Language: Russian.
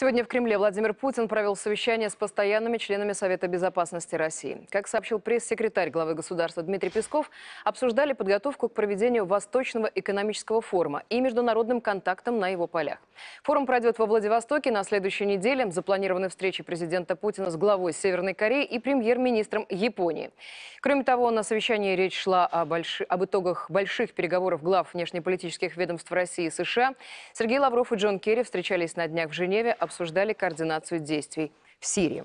Сегодня в Кремле Владимир Путин провел совещание с постоянными членами Совета Безопасности России. Как сообщил пресс-секретарь главы государства Дмитрий Песков, обсуждали подготовку к проведению Восточного экономического форума и международным контактам на его полях. Форум пройдет во Владивостоке на следующей неделе. Запланированы встречи президента Путина с главой Северной Кореи и премьер-министром Японии. Кроме того, на совещании речь шла о больш... об итогах больших переговоров глав внешнеполитических ведомств России и США. Сергей Лавров и Джон Керри встречались на днях в Женеве, обсуждали координацию действий в Сирии.